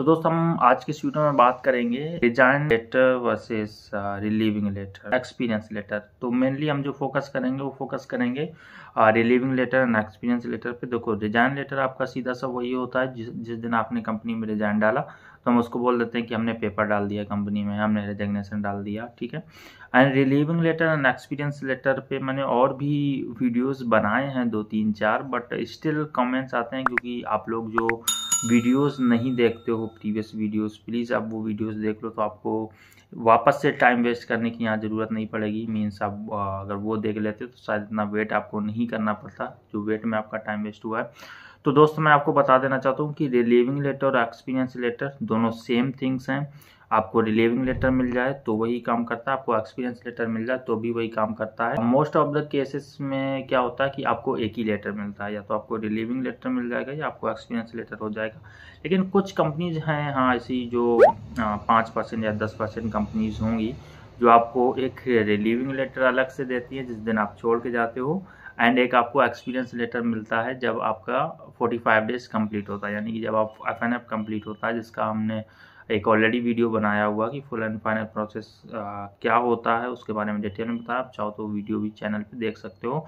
तो दोस्तों हम आज के वीडियो में बात करेंगे resign letter versus relieving letter experience letter तो मेनली हम जो फोकस करेंगे वो फोकस करेंगे relieving letter and experience letter पे देखो रिजाइन लेटर आपका सीधा सा वही होता है जिस जिस दिन आपने कंपनी में रिजाइन डाला तो हम उसको बोल देते हैं कि हमने पेपर डाल दिया कंपनी में हमने रिजेग्नेशन डाल दिया ठीक है and relieving letter and experience letter पे मैंने और भी वीडियोस बनाए हैं दो तीन चार बट स्टिल कमेंट्स आते हैं क्योंकि आप लोग जो वीडियोस नहीं देखते हो प्रीवियस वीडियोस प्लीज़ आप वो वीडियोस देख लो तो आपको वापस से टाइम वेस्ट करने की यहाँ ज़रूरत नहीं पड़ेगी मीन्स आप अगर वो देख लेते हो तो शायद इतना वेट आपको नहीं करना पड़ता जो वेट में आपका टाइम वेस्ट हुआ है तो दोस्तों मैं आपको बता देना चाहता हूँ कि रिलीविंग लेटर और एक्सपीरियंस लेटर दोनों सेम थिंग्स हैं आपको रिलीविंग लेटर मिल जाए तो वही काम करता है आपको एक्सपीरियंस लेटर मिल जाए तो भी वही काम करता है मोस्ट ऑफ द केसेस में क्या होता है कि आपको एक ही लेटर मिलता है या तो आपको रिलीविंग लेटर मिल जाएगा या आपको एक्सपीरियंस लेटर हो जाएगा लेकिन कुछ कंपनीज हैं हाँ ऐसी जो हाँ, पाँच परसेंट या दस परसेंट कंपनीज होंगी जो आपको एक रिलीविंग लेटर अलग से देती है जिस दिन आप छोड़ के जाते हो एंड एक आपको एक्सपीरियंस लेटर मिलता है जब आपका 45 डेज कंप्लीट होता है यानी कि जब आप एफ एन एफ कम्प्लीट होता है जिसका हमने एक ऑलरेडी वीडियो बनाया हुआ कि फुल एंड फाइनल प्रोसेस क्या होता है उसके बारे में डिटेल में बताया आप चाहो तो वीडियो भी चैनल पे देख सकते हो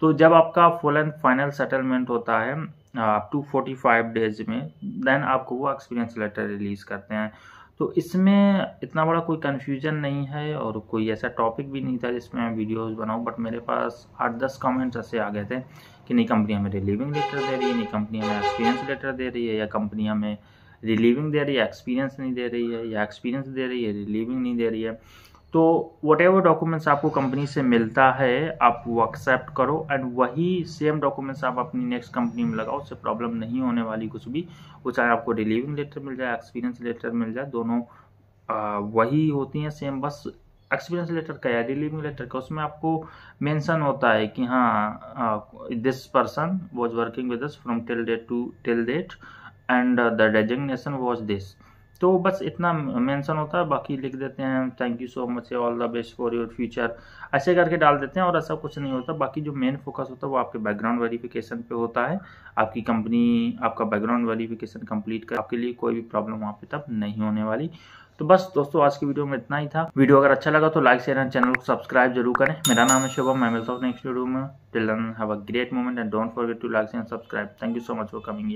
तो जब आपका फुल एंड फाइनल सेटलमेंट होता है अप टू फोर्टी डेज में देन आपको वो एक्सपीरियंस लेटर रिलीज़ करते हैं तो इसमें इतना बड़ा कोई कन्फ्यूजन नहीं है और कोई ऐसा टॉपिक भी नहीं था जिसमें मैं वीडियोस बनाऊं बट मेरे पास आठ दस कमेंट्स ऐसे आ गए थे कि नहीं कंपनियां मेरे रिलीविंग लेटर दे रही है नहीं कंपनी हमें एक्सपीरियंस लेटर दे रही है या कंपनी हमें रिलीविंग दे रही है एक्सपीरियंस नहीं दे रही है या एक्सपीरियंस दे रही है रिलीविंग नहीं दे रही है तो वट एवर डॉक्यूमेंट्स आपको कंपनी से मिलता है आप वो एक्सेप्ट करो एंड वही सेम डॉक्यूमेंट्स आप अपनी नेक्स्ट कंपनी में लगाओ उससे प्रॉब्लम नहीं होने वाली कुछ भी वो चाहे आपको डिलीवरी लेटर मिल जाए एक्सपीरियंस लेटर मिल जाए दोनों आ, वही होती हैं सेम बस एक्सपीरियंस लेटर का या डिलीवरी लेटर का उसमें आपको मेंशन होता है कि हाँ this person was working with from till date to till date and the designation was this तो बस इतना मेंशन होता है बाकी लिख देते हैं thank you so much all the best for your future ऐसे करके डाल देते हैं और ऐसा कुछ नहीं होता बाकी जो मेन फोकस होता है वो आपके बैकग्राउंड वेरिफिकेशन पे होता है आपकी कंपनी आपका बैकग्राउंड वेरिफिकेशन कंप्लीट कर आपके लिए कोई भी प्रॉब्लम वहाँ पे तब नहीं होने वाली तो बस दोस्तों आज की वीडियो में इतना ही था वीडियो अगर अच्छा लगा तो लाइक शेयर एंड चैनल को सब्सक्राइब जरूर करें मेरा नाम है शुभम मैं मिलता हूँ नेक्स्ट वीडियो में till then have a great moment and don't forget to like and subscribe thank you so much for coming